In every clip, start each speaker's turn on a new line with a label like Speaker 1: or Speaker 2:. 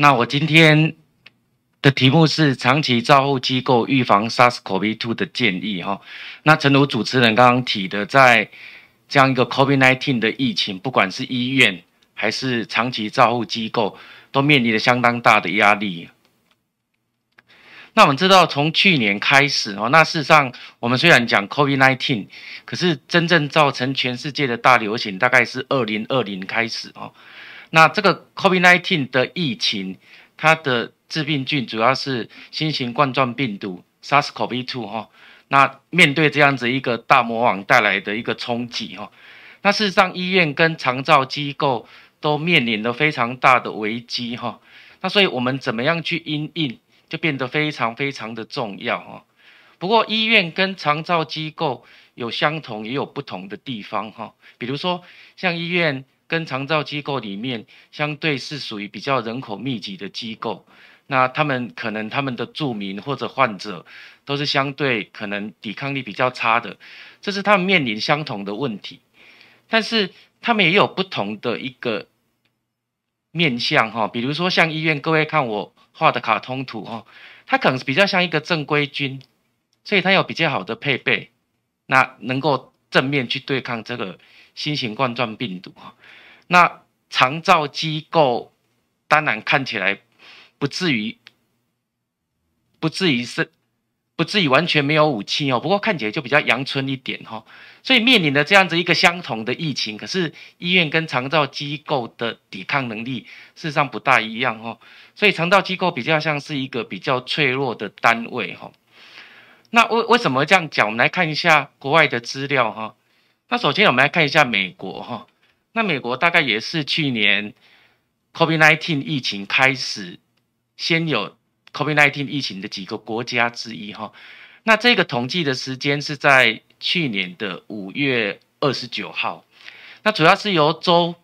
Speaker 1: 那我今天的题目是长期照护机构预防 SARS-CoV-2 的建议哈。那诚如主持人刚刚提的，在这样一个 COVID-19 的疫情，不管是医院还是长期照护机构，都面临了相当大的压力。那我们知道，从去年开始哦，那事实上，我们虽然讲 COVID-19，可是真正造成全世界的大流行，大概是二零二零开始哦。那这个 COVID-19 的疫情，它的致病菌主要是新型冠状病毒 SARS-CoV-2 哈。那面对这样子一个大魔王带来的一个冲击哈，那事实上医院跟长照机构都面临了非常大的危机哈。那所以我们怎么样去因应，就变得非常非常的重要哈。不过医院跟长照机构有相同也有不同的地方哈，比如说像医院。跟常照机构里面相对是属于比较人口密集的机构，那他们可能他们的住民或者患者都是相对可能抵抗力比较差的，这是他们面临相同的问题，但是他们也有不同的一个面向哈，比如说像医院，各位看我画的卡通图哈，它可能比较像一个正规军，所以它有比较好的配备，那能够正面去对抗这个新型冠状病毒哈。那长照机构当然看起来不至于不至于是不至于完全没有武器哦，不过看起来就比较阳春一点哈，所以面临的这样子一个相同的疫情，可是医院跟长照机构的抵抗能力事实上不大一样哦。所以长照机构比较像是一个比较脆弱的单位哈。那为为什么这样讲？我们来看一下国外的资料哈。那首先我们来看一下美国哈。那美国大概也是去年 COVID-19 疫情开始，先有 COVID-19 疫情的几个国家之一哈。那这个统计的时间是在去年的五月二十九号。那主要是由州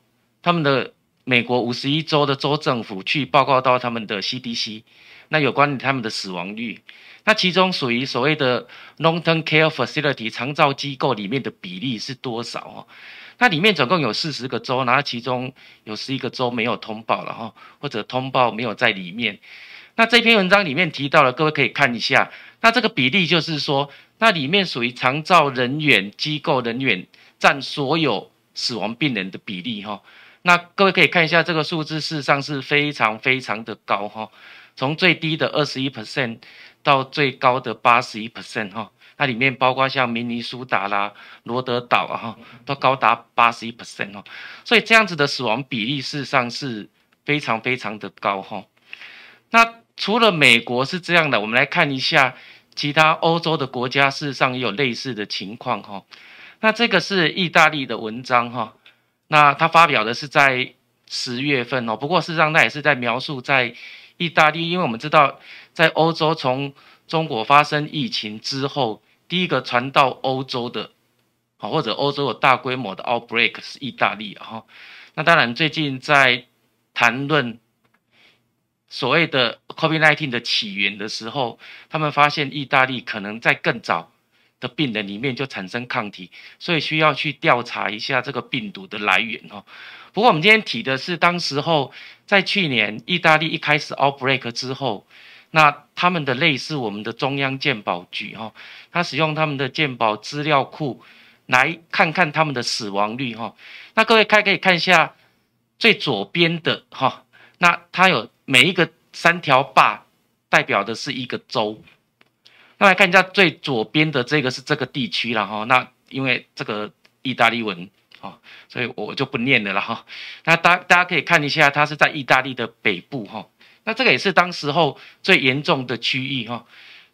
Speaker 1: 他们的美国五十一州的州政府去报告到他们的 CDC。那有关于他们的死亡率，那其中属于所谓的 Long-term Care Facility（ 长照机构）里面的比例是多少哦？那里面总共有四十个州，然后其中有十一个州没有通报了哈，或者通报没有在里面。那这篇文章里面提到了，各位可以看一下。那这个比例就是说，那里面属于常照人员、机构人员占所有死亡病人的比例哈。那各位可以看一下这个数字，事实上是非常非常的高哈，从最低的二十一 percent 到最高的八十一 percent 哈。它里面包括像明尼苏达啦、罗德岛啊，都高达八十一 percent 哦，所以这样子的死亡比例事实上是非常非常的高哈。那除了美国是这样的，我们来看一下其他欧洲的国家，事实上也有类似的情况哈。那这个是意大利的文章哈，那他发表的是在十月份哦，不过事实上那也是在描述在意大利，因为我们知道在欧洲从中国发生疫情之后。第一个传到欧洲的，啊，或者欧洲有大规模的 outbreak 是意大利啊。那当然，最近在谈论所谓的 COVID-19 的起源的时候，他们发现意大利可能在更早的病人里面就产生抗体，所以需要去调查一下这个病毒的来源哦，不过我们今天提的是，当时候在去年意大利一开始 outbreak 之后。那他们的类似我们的中央鉴宝局哈，他使用他们的鉴宝资料库，来看看他们的死亡率哈。那各位看可以看一下最左边的哈，那它有每一个三条坝代表的是一个州。那来看一下最左边的这个是这个地区了哈。那因为这个意大利文啊，所以我就不念了哈。那大大家可以看一下，它是在意大利的北部哈。那这个也是当时候最严重的区域哈。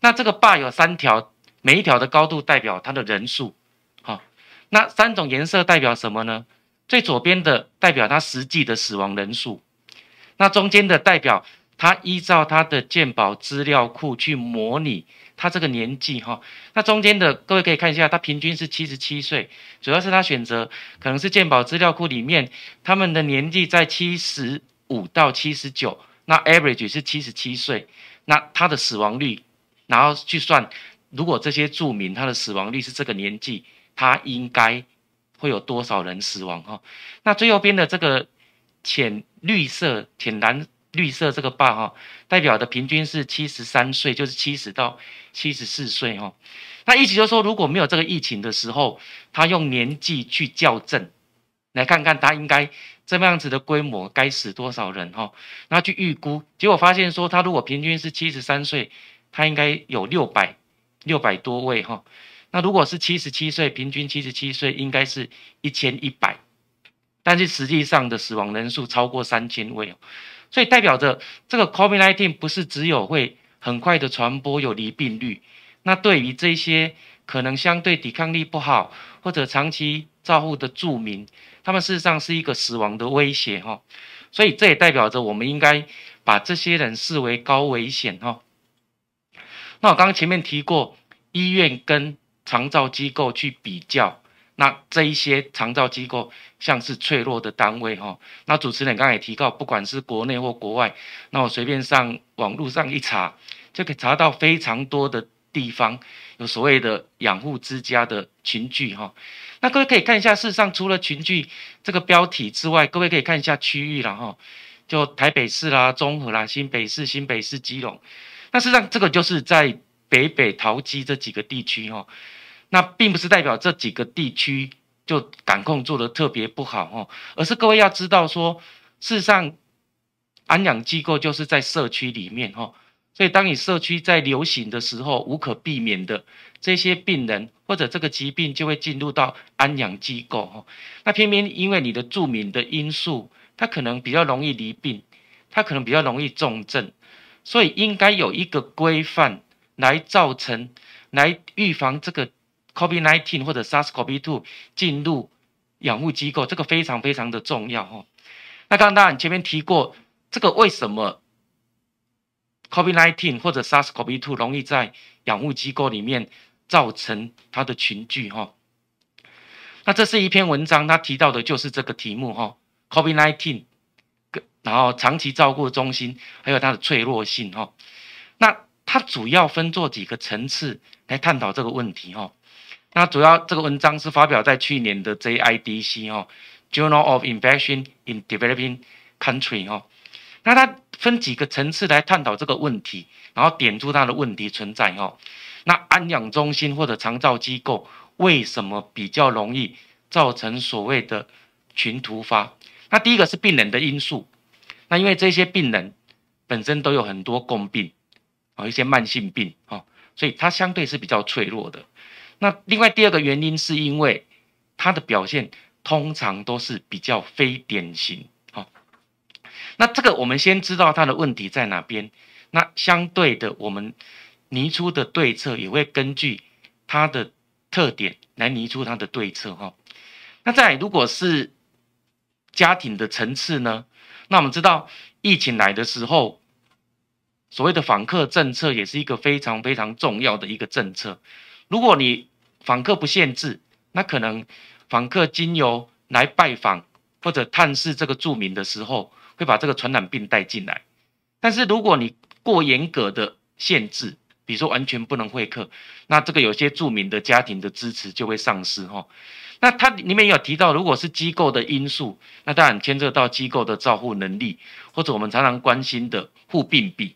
Speaker 1: 那这个坝有三条，每一条的高度代表它的人数哈。那三种颜色代表什么呢？最左边的代表它实际的死亡人数，那中间的代表它依照它的鉴宝资料库去模拟它这个年纪哈。那中间的各位可以看一下，它平均是七十七岁，主要是它选择可能是鉴宝资料库里面他们的年纪在七十五到七十九。那 average 是七十七岁，那他的死亡率，然后去算，如果这些住民他的死亡率是这个年纪，他应该会有多少人死亡哈？那最右边的这个浅绿色、浅蓝绿色这个 b 哈，代表的平均是七十三岁，就是七十到七十四岁哈。那意思就说，如果没有这个疫情的时候，他用年纪去校正，来看看他应该。这么样子的规模该死多少人哈？那去预估，结果发现说，他如果平均是七十三岁，他应该有六百六百多位哈。那如果是七十七岁，平均七十七岁，应该是一千一百，但是实际上的死亡人数超过三千位，所以代表着这个 c o v i n 1 t n 不是只有会很快的传播有离病率。那对于这些可能相对抵抗力不好或者长期照护的住民，他们事实上是一个死亡的威胁，哈，所以这也代表着我们应该把这些人视为高危险，哈。那我刚刚前面提过，医院跟长照机构去比较，那这一些长照机构像是脆弱的单位，哈。那主持人刚刚也提到，不管是国内或国外，那我随便上网络上一查，就可以查到非常多的地方。所谓的养护之家的群聚哈，那各位可以看一下，事实上除了群聚这个标题之外，各位可以看一下区域了哈，就台北市啦、中和啦、新北市、新北市、基隆，那事实上这个就是在北北桃基这几个地区哈，那并不是代表这几个地区就感控做的特别不好哦，而是各位要知道说，事实上安养机构就是在社区里面哈。所以，当你社区在流行的时候，无可避免的，这些病人或者这个疾病就会进入到安养机构，哈。那偏偏因为你的住民的因素，他可能比较容易离病，他可能比较容易重症，所以应该有一个规范来造成、来预防这个 COVID-19 或者 SARS-CoV-2 进入养护机构，这个非常非常的重要，哈。那刚刚大前面提过，这个为什么？Covid nineteen 或者 SARS c o v 2 t o 容易在养护机构里面造成它的群聚哈。那这是一篇文章，它提到的就是这个题目哈。Covid nineteen，然后长期照顾中心还有它的脆弱性哈。那它主要分做几个层次来探讨这个问题哈。那主要这个文章是发表在去年的 JIDC 哈，Journal of Infection in Developing Country 哈。那它。分几个层次来探讨这个问题，然后点出它的问题存在。哈，那安养中心或者长照机构为什么比较容易造成所谓的群突发？那第一个是病人的因素，那因为这些病人本身都有很多共病，哦，一些慢性病，哦，所以它相对是比较脆弱的。那另外第二个原因是因为它的表现通常都是比较非典型。那这个，我们先知道他的问题在哪边。那相对的，我们拟出的对策也会根据他的特点来拟出他的对策哈。那在如果是家庭的层次呢？那我们知道疫情来的时候，所谓的访客政策也是一个非常非常重要的一个政策。如果你访客不限制，那可能访客经由来拜访或者探视这个住民的时候，会把这个传染病带进来，但是如果你过严格的限制，比如说完全不能会客，那这个有些著名的家庭的支持就会丧失哈。那它里面有提到，如果是机构的因素，那当然牵涉到机构的照护能力，或者我们常常关心的护病比，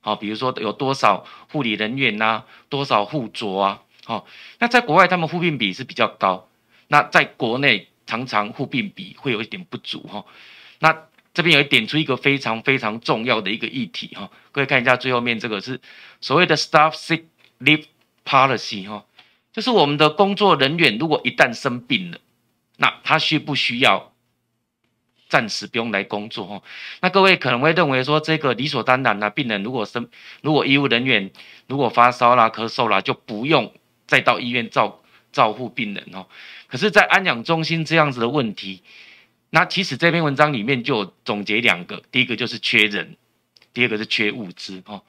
Speaker 1: 好，比如说有多少护理人员啊，多少护着啊，好，那在国外他们护病比是比较高，那在国内常常护病比会有一点不足哈，那。这边有一点出一个非常非常重要的一个议题哈，各位看一下最后面这个是所谓的 staff sick leave policy 哈，就是我们的工作人员如果一旦生病了，那他需不需要暂时不用来工作哈？那各位可能会认为说这个理所当然啊，病人如果生，如果医务人员如果发烧啦、咳嗽啦，就不用再到医院照照护病人哦。可是，在安养中心这样子的问题。那其实这篇文章里面就总结两个，第一个就是缺人，第二个是缺物资哈。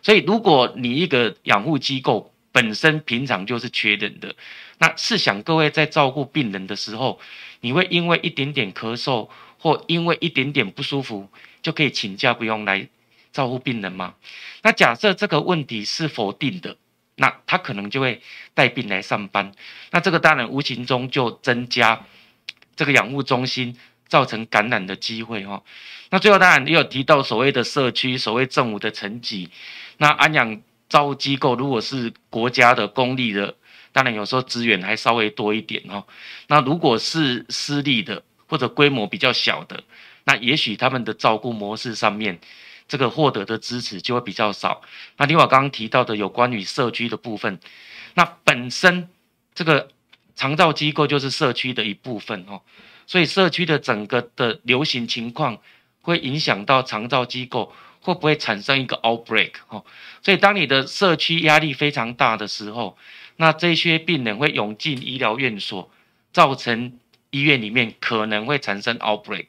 Speaker 1: 所以如果你一个养护机构本身平常就是缺人的，那试想各位在照顾病人的时候，你会因为一点点咳嗽或因为一点点不舒服就可以请假不用来照顾病人吗？那假设这个问题是否定的，那他可能就会带病来上班，那这个当然无形中就增加这个养护中心。造成感染的机会哦。那最后当然也有提到所谓的社区、所谓政务的层级，那安养招机构如果是国家的公立的，当然有时候资源还稍微多一点哦。那如果是私立的或者规模比较小的，那也许他们的照顾模式上面，这个获得的支持就会比较少。那另外刚刚提到的有关于社区的部分，那本身这个长照机构就是社区的一部分哦。所以社区的整个的流行情况会影响到长照机构会不会产生一个 outbreak 哈？所以当你的社区压力非常大的时候，那这些病人会涌进医疗院所，造成医院里面可能会产生 outbreak。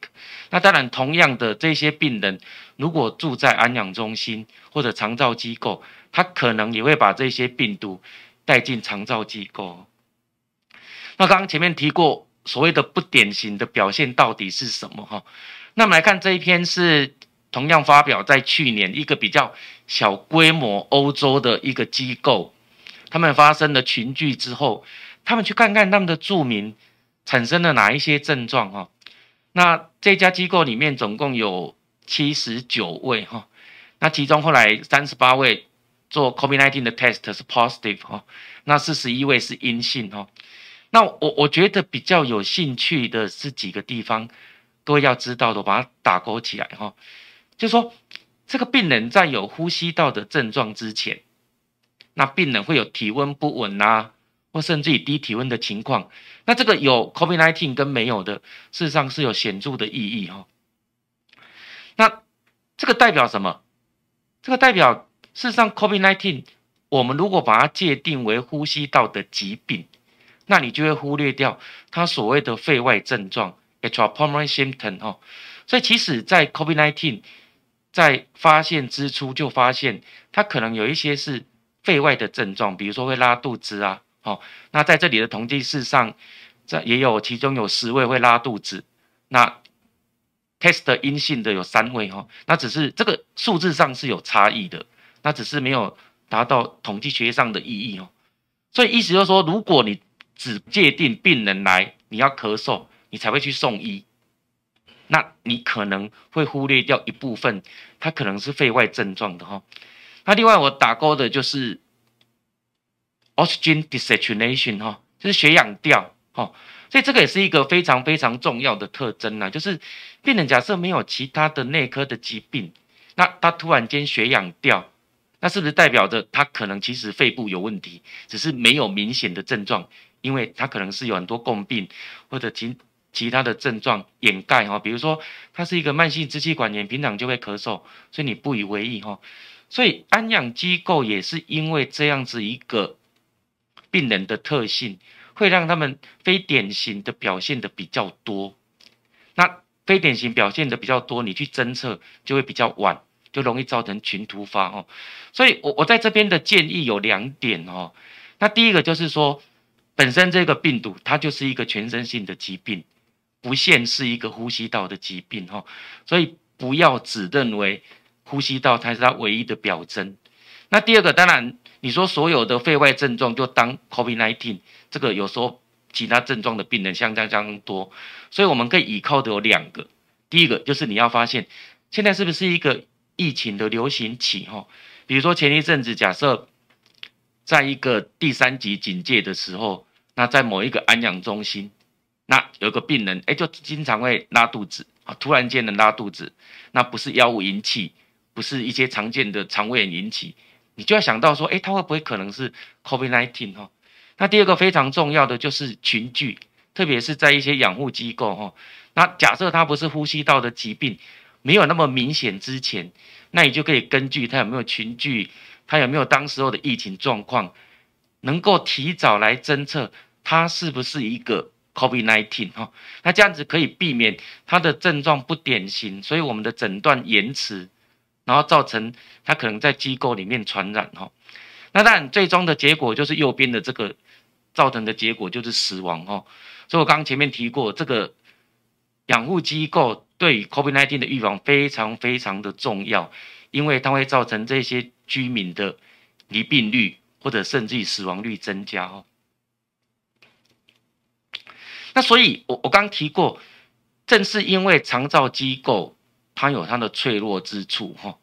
Speaker 1: 那当然，同样的这些病人如果住在安养中心或者长照机构，他可能也会把这些病毒带进长照机构。那刚刚前面提过。所谓的不典型的表现到底是什么？哈，那我们来看这一篇是同样发表在去年一个比较小规模欧洲的一个机构，他们发生了群聚之后，他们去看看他们的住民产生了哪一些症状？哈，那这家机构里面总共有七十九位哈，那其中后来三十八位做 COVID-19 的 test 是 positive 哈，那四十一位是阴性哈。那我我觉得比较有兴趣的是几个地方都要知道的，我把它打勾起来哈。就说这个病人在有呼吸道的症状之前，那病人会有体温不稳啊，或甚至于低体温的情况。那这个有 Covid-19 跟没有的，事实上是有显著的意义哈。那这个代表什么？这个代表事实上 Covid-19，我们如果把它界定为呼吸道的疾病。那你就会忽略掉他所谓的肺外症状 e t r a pulmonary symptom） 哈，所以其实，在 COVID-19 在发现之初就发现，他可能有一些是肺外的症状，比如说会拉肚子啊，哦，那在这里的统计上，这也有，其中有十位会拉肚子，那 test 的阴性的有三位哈，那只是这个数字上是有差异的，那只是没有达到统计学上的意义哦。所以意思就是说，如果你只界定病人来，你要咳嗽，你才会去送医。那你可能会忽略掉一部分，他可能是肺外症状的哈。那另外我打勾的就是 oxygen desaturation 哈，就是血氧掉哈。所以这个也是一个非常非常重要的特征呐，就是病人假设没有其他的内科的疾病，那他突然间血氧掉，那是不是代表着他可能其实肺部有问题，只是没有明显的症状？因为他可能是有很多共病或者其其他的症状掩盖哈，比如说他是一个慢性支气管炎，平常就会咳嗽，所以你不以为意哈，所以安养机构也是因为这样子一个病人的特性，会让他们非典型的表现的比较多，那非典型表现的比较多，你去侦测就会比较晚，就容易造成群突发哦，所以我我在这边的建议有两点哦，那第一个就是说。本身这个病毒它就是一个全身性的疾病，不限是一个呼吸道的疾病哈，所以不要只认为呼吸道它是它唯一的表征。那第二个当然你说所有的肺外症状就当 COVID-19 这个有时候其他症状的病人相当相当多，所以我们可以依靠的有两个，第一个就是你要发现现在是不是一个疫情的流行期哈，比如说前一阵子假设。在一个第三级警戒的时候，那在某一个安养中心，那有个病人，哎，就经常会拉肚子啊，突然间能拉肚子，那不是药物引起，不是一些常见的肠胃炎引起，你就要想到说，哎，他会不会可能是 COVID-19 哈？那第二个非常重要的就是群聚，特别是在一些养护机构哈，那假设他不是呼吸道的疾病，没有那么明显之前，那你就可以根据他有没有群聚。他有没有当时候的疫情状况，能够提早来侦测他是不是一个 COVID-19 哈？那这样子可以避免他的症状不典型，所以我们的诊断延迟，然后造成他可能在机构里面传染哈。那但最终的结果就是右边的这个造成的结果就是死亡哈。所以我刚刚前面提过，这个养护机构对于 COVID-19 的预防非常非常的重要，因为它会造成这些。居民的罹病率或者甚至于死亡率增加哦。那所以，我我刚提过，正是因为长照机构它有它的脆弱之处哈，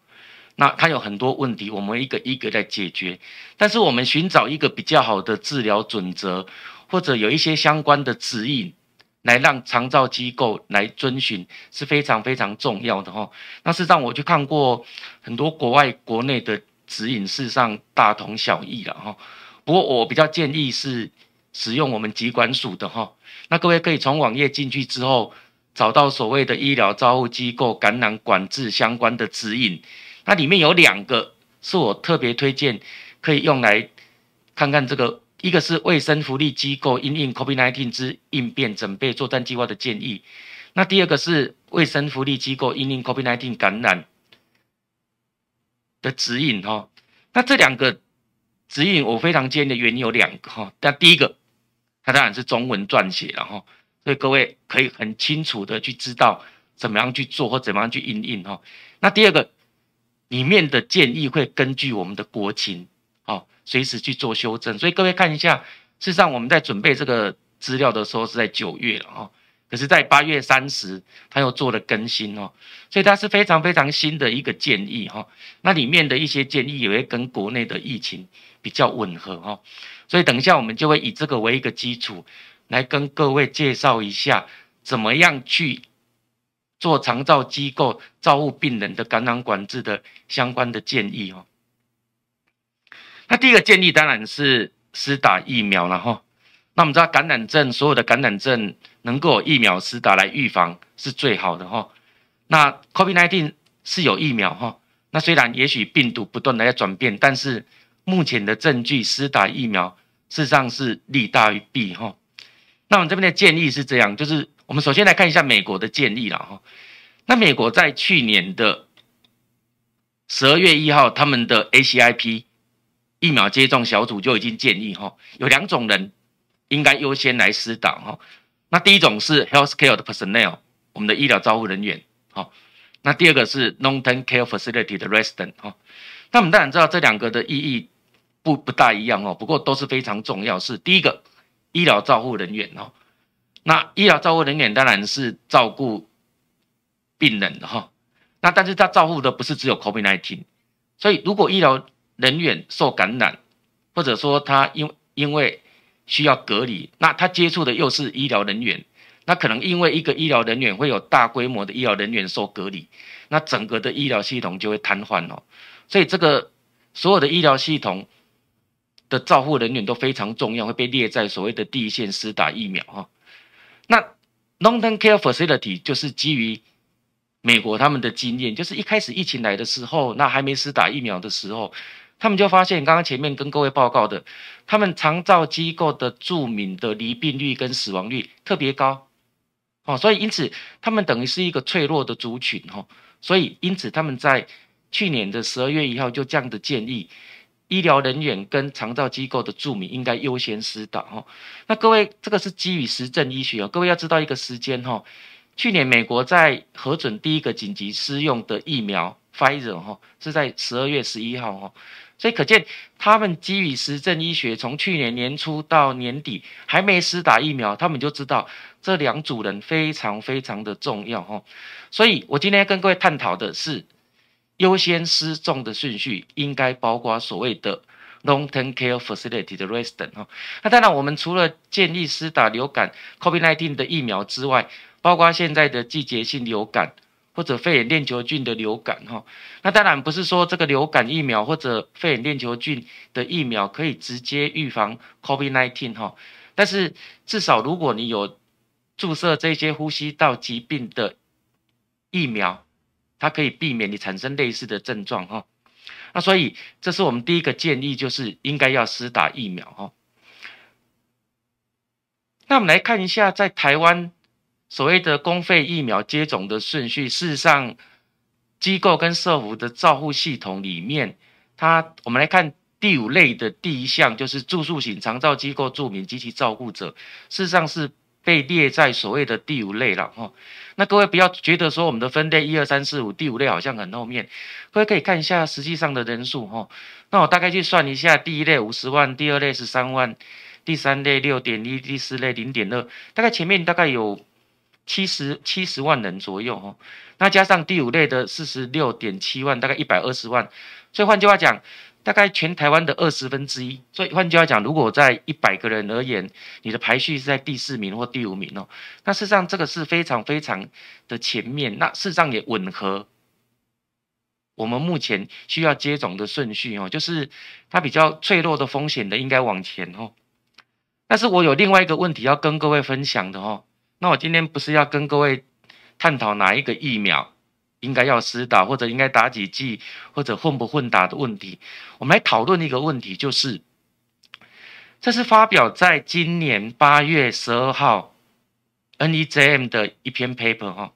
Speaker 1: 那它有很多问题，我们一个一个在解决。但是，我们寻找一个比较好的治疗准则，或者有一些相关的指引，来让长照机构来遵循，是非常非常重要的哈。那事实上，我去看过很多国外、国内的。指引是上大同小异了哈，不过我比较建议是使用我们疾管署的哈，那各位可以从网页进去之后，找到所谓的医疗照护机构感染管制相关的指引，那里面有两个是我特别推荐，可以用来看看这个，一个是卫生福利机构因应 Covid19 之应变准备作战计划的建议，那第二个是卫生福利机构因应 Covid19 感染。的指引哈，那这两个指引我非常建议的原因有两个哈。那第一个，它当然是中文撰写了哈，所以各位可以很清楚的去知道怎么样去做或怎么样去应用哈。那第二个，里面的建议会根据我们的国情啊，随时去做修正。所以各位看一下，事实上我们在准备这个资料的时候是在九月了哈。可是，在八月三十，他又做了更新哦，所以他是非常非常新的一个建议哈。那里面的一些建议也会跟国内的疫情比较吻合哈，所以等一下我们就会以这个为一个基础，来跟各位介绍一下怎么样去做长照机构照护病人的感染管制的相关的建议哦。那第一个建议当然是施打疫苗了哈。那我们知道，感染症所有的感染症能够疫苗施打来预防是最好的哈。那 COVID-19 是有疫苗哈。那虽然也许病毒不断的在转变，但是目前的证据施打疫苗事实上是利大于弊哈。那我们这边的建议是这样，就是我们首先来看一下美国的建议了哈。那美国在去年的十二月一号，他们的 ACIP 疫苗接种小组就已经建议哈，有两种人。应该优先来施打哈。那第一种是 healthcare 的 personnel，我们的医疗照护人员哈。那第二个是 n o n t e m care facility 的 resident 哈。那我们当然知道这两个的意义不不大一样哦，不过都是非常重要。是第一个医疗照护人员哦。那医疗照护人员当然是照顾病人的哈。那但是他照顾的不是只有 c o v i n 1 9 n 所以如果医疗人员受感染，或者说他因因为需要隔离，那他接触的又是医疗人员，那可能因为一个医疗人员会有大规模的医疗人员受隔离，那整个的医疗系统就会瘫痪哦。所以这个所有的医疗系统的照护人员都非常重要，会被列在所谓的第一线，施打疫苗哈。那 long term care facility 就是基于美国他们的经验，就是一开始疫情来的时候，那还没施打疫苗的时候。他们就发现，刚刚前面跟各位报告的，他们长照机构的住民的离病率跟死亡率特别高，哦，所以因此他们等于是一个脆弱的族群，吼，所以因此他们在去年的十二月一号就这样的建议，医疗人员跟长照机构的住民应该优先施打，吼，那各位这个是基于实证医学哦，各位要知道一个时间，吼，去年美国在核准第一个紧急施用的疫苗 f i z e r 是在十二月十一号，哈，所以可见，他们基于实证医学，从去年年初到年底，还没施打疫苗，他们就知道这两组人非常非常的重要哈。所以我今天跟各位探讨的是优先施种的顺序，应该包括所谓的 long-term care facility 的 resident 哈。那当然，我们除了建议施打流感 COVID-19 的疫苗之外，包括现在的季节性流感。或者肺炎链球菌的流感，哈，那当然不是说这个流感疫苗或者肺炎链球菌的疫苗可以直接预防 COVID-19，哈，但是至少如果你有注射这些呼吸道疾病的疫苗，它可以避免你产生类似的症状，哈。那所以这是我们第一个建议，就是应该要施打疫苗，哈。那我们来看一下在台湾。所谓的公费疫苗接种的顺序，事实上，机构跟社福的照护系统里面，它我们来看第五类的第一项，就是住宿型长照机构住民及其照顾者，事实上是被列在所谓的第五类了哈。那各位不要觉得说我们的分类一二三四五第五类好像很后面，各位可以看一下实际上的人数哈。那我大概去算一下，第一类五十万，第二类十三万，第三类六点一，第四类零点二，大概前面大概有。七十七十万人左右哈，那加上第五类的四十六点七万，大概一百二十万，所以换句话讲，大概全台湾的二十分之一。所以换句话讲，如果在一百个人而言，你的排序是在第四名或第五名哦。那事实上这个是非常非常的前面，那事实上也吻合我们目前需要接种的顺序哦，就是它比较脆弱的风险的应该往前哦。但是我有另外一个问题要跟各位分享的哦。那我今天不是要跟各位探讨哪一个疫苗应该要施打，或者应该打几剂，或者混不混打的问题？我们来讨论一个问题就是，这是发表在今年八月十二号 NEJM 的一篇 paper 哈。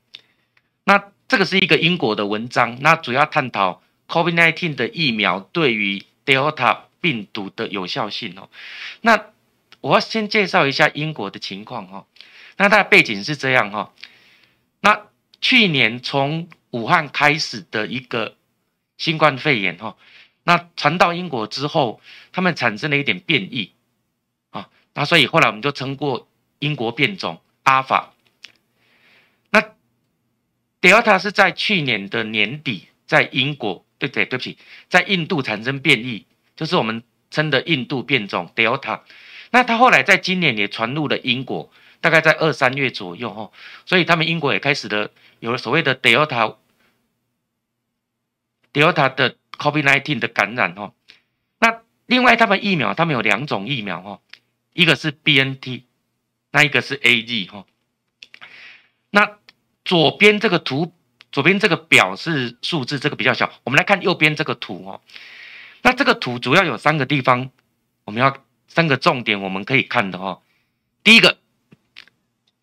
Speaker 1: 那这个是一个英国的文章，那主要探讨 COVID-19 的疫苗对于 Delta 病毒的有效性哦。那我要先介绍一下英国的情况哈。那它的背景是这样哈，那去年从武汉开始的一个新冠肺炎哈，那传到英国之后，他们产生了一点变异啊，那所以后来我们就称过英国变种阿法。那 Delta 是在去年的年底在英国，对不对，对不起，在印度产生变异，就是我们称的印度变种 Delta。那它后来在今年也传入了英国。大概在二三月左右哈，所以他们英国也开始的有了所谓的 Delta Delta 的 c o v i n i n e t e n 的感染哈。那另外他们疫苗，他们有两种疫苗哈，一个是 BNT，那一个是 Agi 哈。那左边这个图，左边这个表是数字，这个比较小。我们来看右边这个图哦。那这个图主要有三个地方，我们要三个重点，我们可以看的哦。第一个。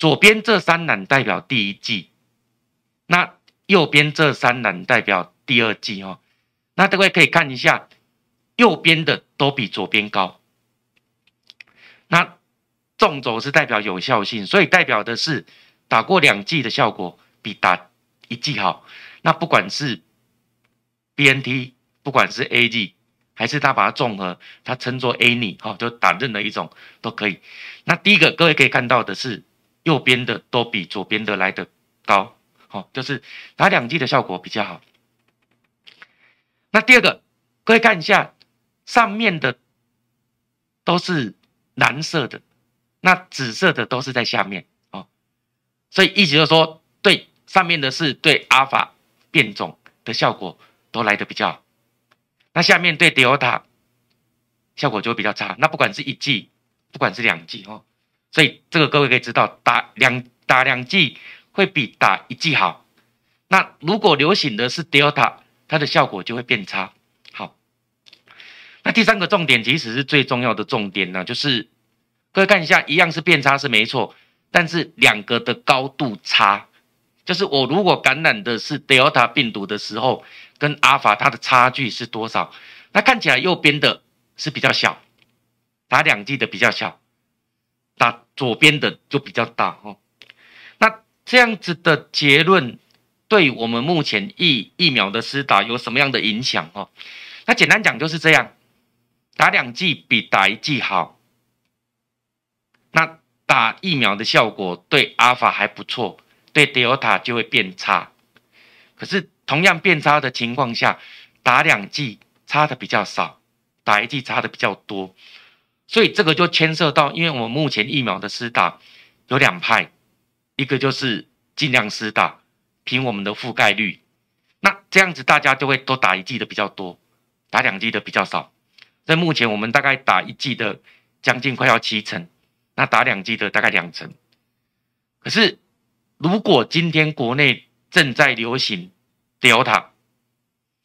Speaker 1: 左边这三栏代表第一季，那右边这三栏代表第二季哦。那各位可以看一下，右边的都比左边高。那纵轴是代表有效性，所以代表的是打过两季的效果比打一季好。那不管是 B N T，不管是 A G，还是他把它综合，他称作 A y 哈，就打任何一种都可以。那第一个各位可以看到的是。右边的都比左边的来的高，好，就是打两剂的效果比较好。那第二个，各位看一下，上面的都是蓝色的，那紫色的都是在下面哦。所以意思就说，对上面的是对阿尔法变种的效果都来的比较好，那下面对德尔塔效果就会比较差。那不管是一剂，不管是两剂，哦。所以这个各位可以知道，打两打两剂会比打一剂好。那如果流行的是 Delta，它的效果就会变差。好，那第三个重点，即使是最重要的重点呢，就是各位看一下，一样是变差是没错，但是两个的高度差，就是我如果感染的是 Delta 病毒的时候，跟 Alpha 它的差距是多少？那看起来右边的是比较小，打两剂的比较小。打左边的就比较大哦。那这样子的结论，对我们目前疫疫苗的施打有什么样的影响哦？那简单讲就是这样，打两剂比打一剂好。那打疫苗的效果对阿尔法还不错，对德尔塔就会变差。可是同样变差的情况下，打两剂差的比较少，打一剂差的比较多。所以这个就牵涉到，因为我们目前疫苗的施打有两派，一个就是尽量施打，凭我们的覆盖率，那这样子大家就会都打一剂的比较多，打两剂的比较少。在目前我们大概打一剂的将近快要七成，那打两剂的大概两成。可是如果今天国内正在流行 Delta，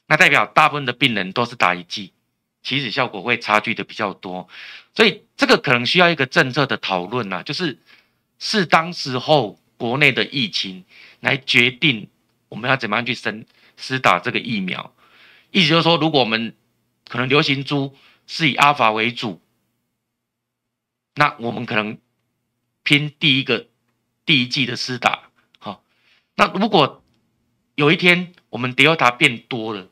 Speaker 1: 那代表大部分的病人都是打一剂。其实效果会差距的比较多，所以这个可能需要一个政策的讨论呐，就是是当时候国内的疫情来决定我们要怎么样去生施打这个疫苗，意思就是说，如果我们可能流行株是以阿法为主，那我们可能拼第一个第一季的施打，好，那如果有一天我们德尔塔变多了。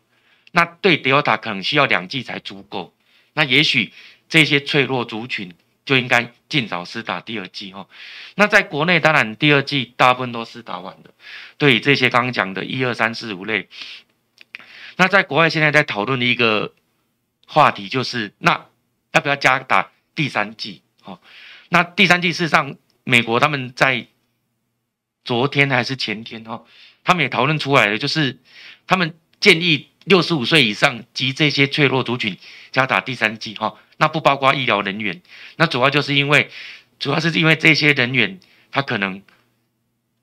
Speaker 1: 那对德尔塔可能需要两剂才足够，那也许这些脆弱族群就应该尽早施打第二剂哈。那在国内当然第二剂大部分都是打完的。对于这些刚刚讲的一二三四五类，那在国外现在在讨论的一个话题就是，那要不要加打第三剂？哈，那第三剂事实上，美国他们在昨天还是前天哈，他们也讨论出来了，就是他们建议。六十五岁以上及这些脆弱族群加打第三剂哈，那不包括医疗人员，那主要就是因为，主要是因为这些人员他可能，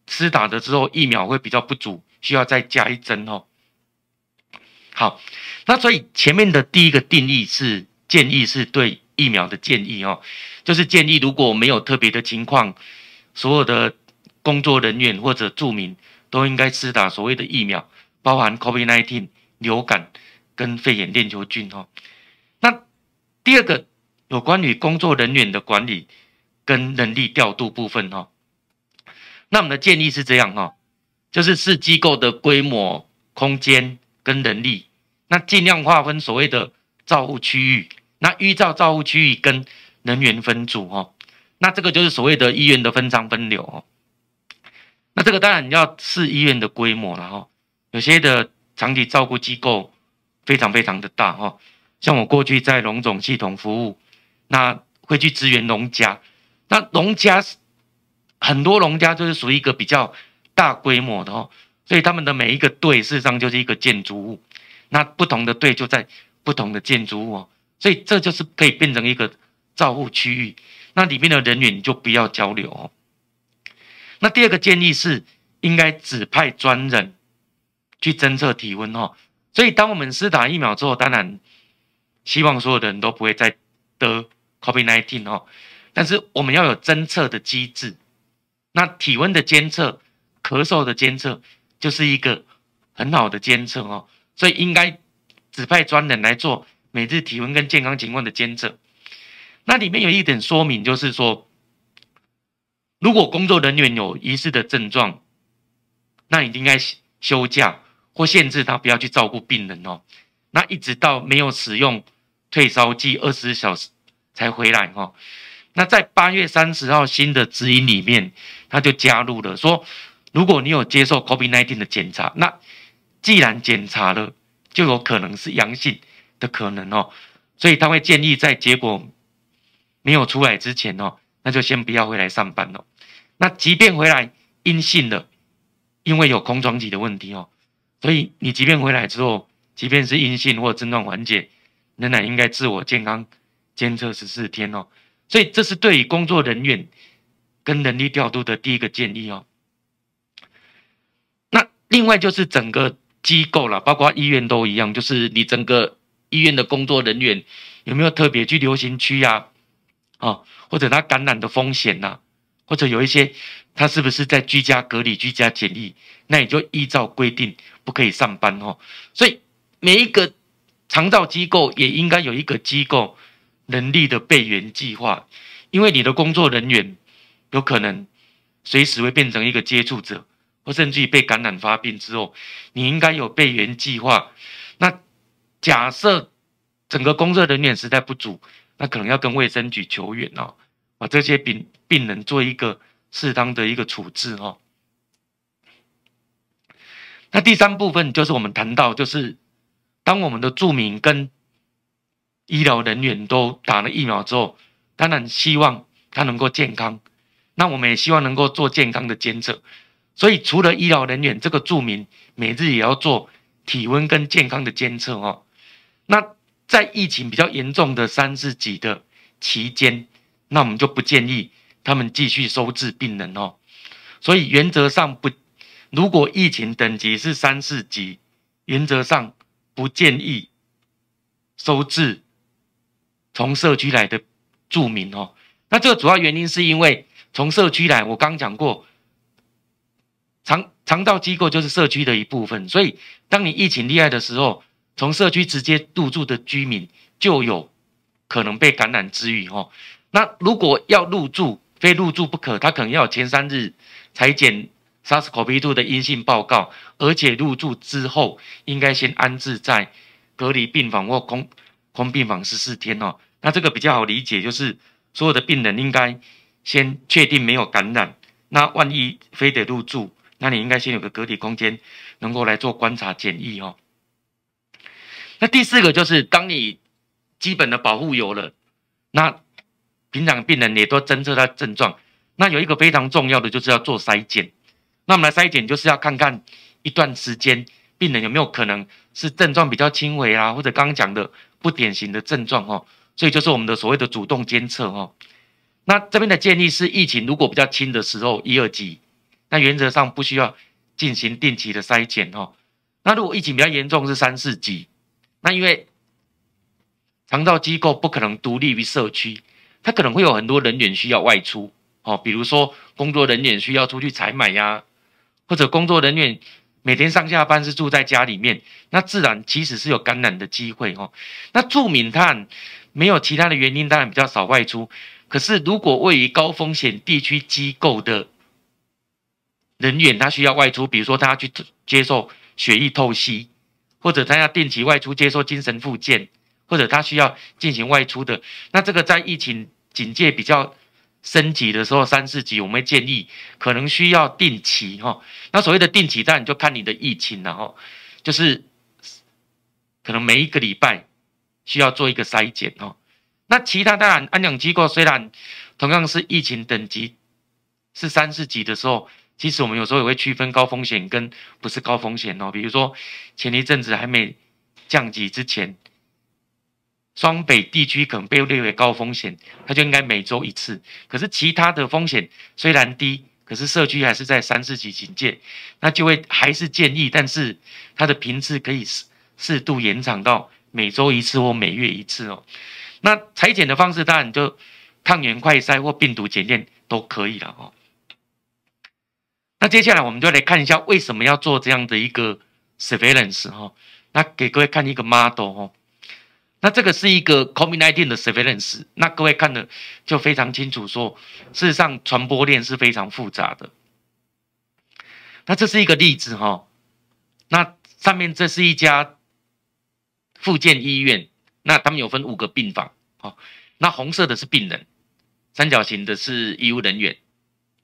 Speaker 1: 施打的之后疫苗会比较不足，需要再加一针哈。好，那所以前面的第一个定义是建议是对疫苗的建议哦，就是建议如果没有特别的情况，所有的工作人员或者住民都应该施打所谓的疫苗，包含 Covid nineteen。流感跟肺炎链球菌哈，那第二个有关于工作人员的管理跟能力调度部分哈，那我们的建议是这样哈，就是市机构的规模、空间跟能力，那尽量划分所谓的照护区域，那预造照护区域跟人员分组哈，那这个就是所谓的医院的分仓分流哦，那这个当然要视医院的规模了哈，有些的。长期照顾机构非常非常的大哈，像我过去在龙种系统服务，那会去支援农家，那农家很多农家就是属于一个比较大规模的哦，所以他们的每一个队事实上就是一个建筑物，那不同的队就在不同的建筑物哦，所以这就是可以变成一个照护区域，那里面的人员就不要交流。哦。那第二个建议是应该指派专人。去侦测体温哦。所以当我们施打疫苗之后，当然希望所有的人都不会再得 COVID-19 哦。但是我们要有侦测的机制。那体温的监测、咳嗽的监测，就是一个很好的监测哦。所以应该指派专人来做每日体温跟健康情况的监测。那里面有一点说明，就是说，如果工作人员有疑似的症状，那你应该休假。或限制他不要去照顾病人哦。那一直到没有使用退烧剂二十小时才回来哈。那在八月三十号新的指引里面，他就加入了说：如果你有接受 COVID-19 的检查，那既然检查了，就有可能是阳性的可能哦。所以他会建议在结果没有出来之前哦，那就先不要回来上班哦。那即便回来阴性的，因为有空窗期的问题哦。所以你即便回来之后，即便是阴性或症状缓解，仍然应该自我健康监测十四天哦。所以这是对于工作人员跟人力调度的第一个建议哦。那另外就是整个机构了，包括医院都一样，就是你整个医院的工作人员有没有特别去流行区呀？啊，或者他感染的风险呐，或者有一些。他是不是在居家隔离、居家检疫？那你就依照规定不可以上班哦。所以每一个肠照机构也应该有一个机构能力的备援计划，因为你的工作人员有可能随时会变成一个接触者，或甚至于被感染发病之后，你应该有备援计划。那假设整个工作人员实在不足，那可能要跟卫生局求援哦，把这些病病人做一个。适当的一个处置哈。那第三部分就是我们谈到，就是当我们的住民跟医疗人员都打了疫苗之后，当然希望他能够健康。那我们也希望能够做健康的监测。所以除了医疗人员，这个住民每日也要做体温跟健康的监测哦。那在疫情比较严重的三、四级的期间，那我们就不建议。他们继续收治病人哦，所以原则上不，如果疫情等级是三四级，原则上不建议收治从社区来的住民哦。那这个主要原因是因为从社区来，我刚讲过，肠肠道机构就是社区的一部分，所以当你疫情厉害的时候，从社区直接入住的居民就有可能被感染之余哦。那如果要入住，非入住不可，他可能要前三日裁检 SARS-CoV-2 的阴性报告，而且入住之后应该先安置在隔离病房或空空病房十四天哦。那这个比较好理解，就是所有的病人应该先确定没有感染。那万一非得入住，那你应该先有个隔离空间，能够来做观察检疫哦。那第四个就是，当你基本的保护有了，那平常病人也都侦测他症状，那有一个非常重要的就是要做筛检。那我们来筛检，就是要看看一段时间病人有没有可能是症状比较轻微啊，或者刚刚讲的不典型的症状哦。所以就是我们的所谓的主动监测哦。那这边的建议是，疫情如果比较轻的时候，一二级，那原则上不需要进行定期的筛检哦。那如果疫情比较严重是三四级，那因为肠道机构不可能独立于社区。他可能会有很多人员需要外出，哦，比如说工作人员需要出去采买呀，或者工作人员每天上下班是住在家里面，那自然其实是有感染的机会哦。那住民他没有其他的原因，当然比较少外出。可是如果位于高风险地区机构的人员，他需要外出，比如说他要去接受血液透析，或者他要定期外出接受精神复健。或者他需要进行外出的，那这个在疫情警戒比较升级的时候，三四级，我们建议可能需要定期哈。那所谓的定期站，就看你的疫情然后就是可能每一个礼拜需要做一个筛检哦。那其他当然，安养机构虽然同样是疫情等级是三四级的时候，其实我们有时候也会区分高风险跟不是高风险哦。比如说前一阵子还没降级之前。双北地区可能被列为高风险，它就应该每周一次。可是其他的风险虽然低，可是社区还是在三四级警戒，那就会还是建议，但是它的频次可以适度延长到每周一次或每月一次哦。那裁剪的方式当然就抗原快筛或病毒检验都可以了哦。那接下来我们就来看一下为什么要做这样的一个 surveillance 哈，那给各位看一个 model 哈。那这个是一个 community 的 r v e i l l a n c e 那各位看的就非常清楚，说事实上传播链是非常复杂的。那这是一个例子哈，那上面这是一家附建医院，那他们有分五个病房，哦，那红色的是病人，三角形的是医务人员，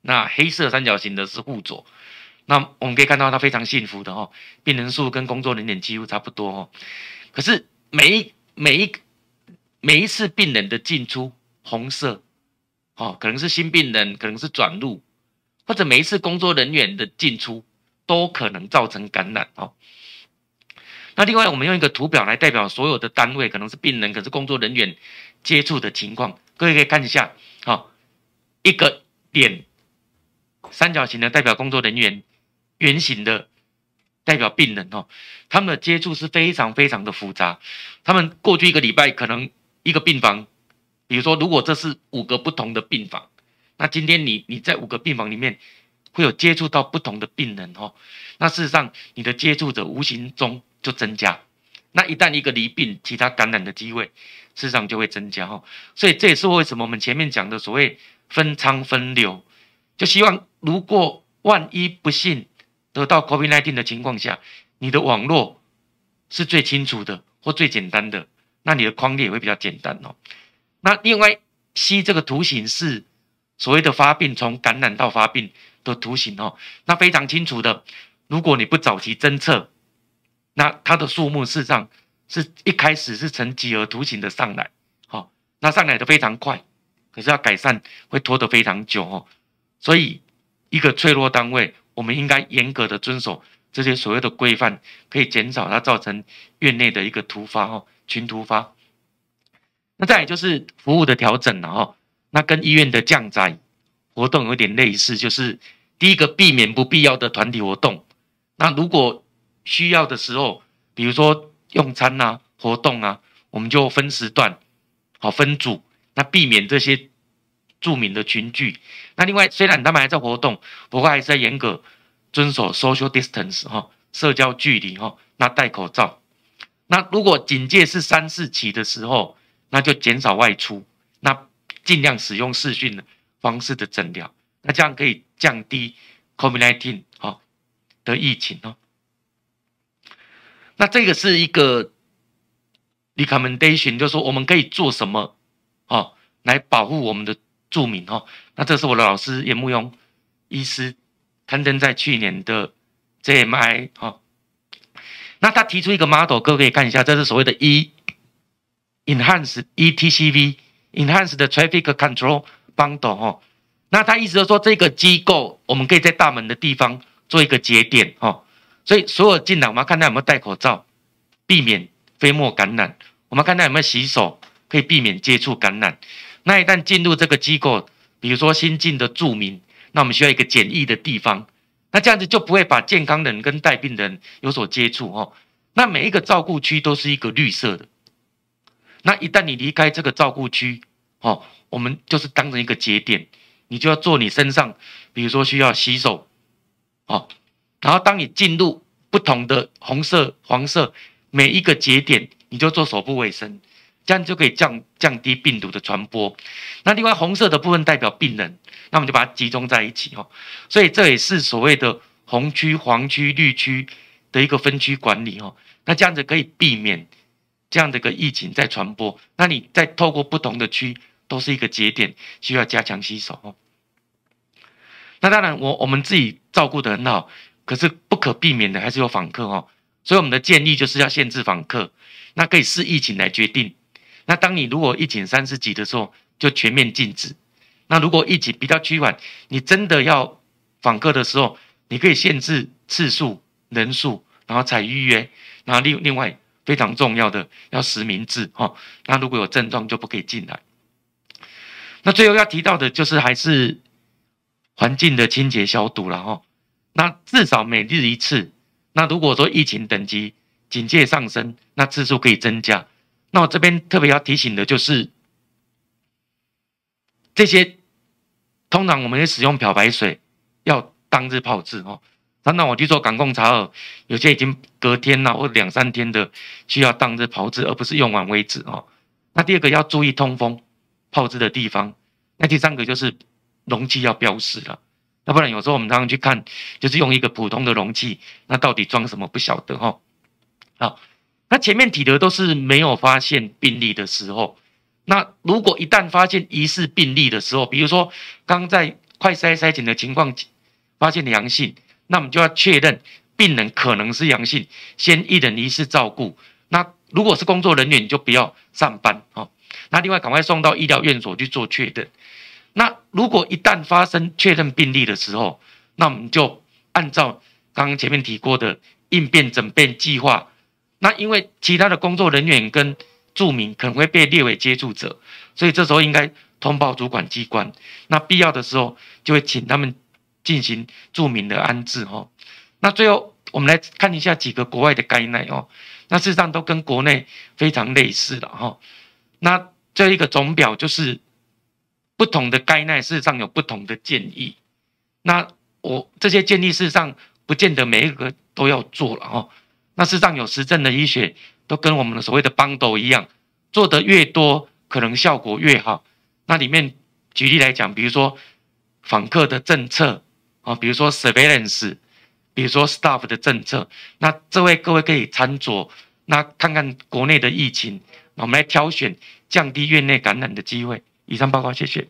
Speaker 1: 那黑色三角形的是护佐，那我们可以看到他非常幸福的哈，病人数跟工作人员几乎差不多哦。可是每每一每一次病人的进出，红色，哦，可能是新病人，可能是转入，或者每一次工作人员的进出，都可能造成感染哦。那另外，我们用一个图表来代表所有的单位，可能是病人，可是工作人员接触的情况，各位可以看一下，好，一个点，三角形的代表工作人员，圆形的。代表病人哦，他们的接触是非常非常的复杂。他们过去一个礼拜，可能一个病房，比如说如果这是五个不同的病房，那今天你你在五个病房里面会有接触到不同的病人哦。那事实上，你的接触者无形中就增加。那一旦一个离病，其他感染的机会事实上就会增加哈。所以这也是为什么我们前面讲的所谓分仓分流，就希望如果万一不幸。得到 COVID-19 的情况下，你的网络是最清楚的或最简单的，那你的框列也会比较简单哦。那另外 C 这个图形是所谓的发病从感染到发病的图形哦，那非常清楚的。如果你不早期侦测，那它的数目事实上是一开始是呈几何图形的上来，好，那上来的非常快，可是要改善会拖得非常久哦。所以一个脆弱单位。我们应该严格的遵守这些所谓的规范，可以减少它造成院内的一个突发哈群突发。那再有就是服务的调整了哈，那跟医院的降载活动有点类似，就是第一个避免不必要的团体活动。那如果需要的时候，比如说用餐啊、活动啊，我们就分时段，好分组，那避免这些。著名的群聚，那另外虽然他们还在活动，不过还是要严格遵守 social distance 哈，社交距离哈，那戴口罩。那如果警戒是三四起的时候，那就减少外出，那尽量使用视讯的方式的诊疗，那这样可以降低 community 好，的疫情哦。那这个是一个 recommendation，就是说我们可以做什么，哦来保护我们的。著名哦。那这是我的老师严慕庸医师刊登在去年的 JMI 哈，那他提出一个 model，各位可以看一下，这是所谓的 E enhance ETCV enhance 的 traffic control bundle 哈，那他意思就是说，这个机构我们可以在大门的地方做一个节点哈，所以所有进来，我们要看他有没有戴口罩，避免飞沫感染；我们看他有没有洗手，可以避免接触感染。那一旦进入这个机构，比如说新进的住民，那我们需要一个简易的地方，那这样子就不会把健康人跟带病人有所接触哦。那每一个照顾区都是一个绿色的，那一旦你离开这个照顾区哦，我们就是当成一个节点，你就要做你身上，比如说需要洗手哦，然后当你进入不同的红色、黄色每一个节点，你就做手部卫生。这样就可以降降低病毒的传播。那另外红色的部分代表病人，那我们就把它集中在一起哦。所以这也是所谓的红区、黄区、绿区的一个分区管理哦。那这样子可以避免这样的个疫情在传播。那你再透过不同的区都是一个节点，需要加强洗手哦。那当然，我我们自己照顾得很好，可是不可避免的还是有访客哦。所以我们的建议就是要限制访客。那可以视疫情来决定。那当你如果一情三十几的时候，就全面禁止。那如果疫情比较趋缓，你真的要访客的时候，你可以限制次数、人数，然后采预约。那另另外非常重要的要实名制哈。那如果有症状就不可以进来。那最后要提到的就是还是环境的清洁消毒了哈。那至少每日一次。那如果说疫情等级警戒上升，那次数可以增加。那我这边特别要提醒的就是，这些通常我们也使用漂白水，要当日泡制哦。那常我去做港控茶尔有些已经隔天了，或两三天的，需要当日泡制，而不是用完为止哦。那第二个要注意通风泡制的地方。那第三个就是容器要标示了，要不然有时候我们常常去看，就是用一个普通的容器，那到底装什么不晓得哈。好。那前面提的都是没有发现病例的时候，那如果一旦发现疑似病例的时候，比如说刚在快筛筛检的情况发现阳性，那我们就要确认病人可能是阳性，先一人一室照顾。那如果是工作人员，你就不要上班哦。那另外赶快送到医疗院所去做确认。那如果一旦发生确认病例的时候，那我们就按照刚刚前面提过的应变准备计划。那因为其他的工作人员跟住民可能会被列为接触者，所以这时候应该通报主管机关。那必要的时候就会请他们进行住民的安置哈。那最后我们来看一下几个国外的概念哦，那事实上都跟国内非常类似了哈。那这一个总表就是不同的灾难事实上有不同的建议。那我这些建议事实上不见得每一个都要做了哈。那实上有实证的医学都跟我们的所谓的帮斗一样，做得越多，可能效果越好。那里面举例来讲，比如说访客的政策啊，比如说 surveillance，比如说 staff 的政策，那这位各位可以参酌，那看看国内的疫情，那我们来挑选降低院内感染的机会。以上报告，谢谢。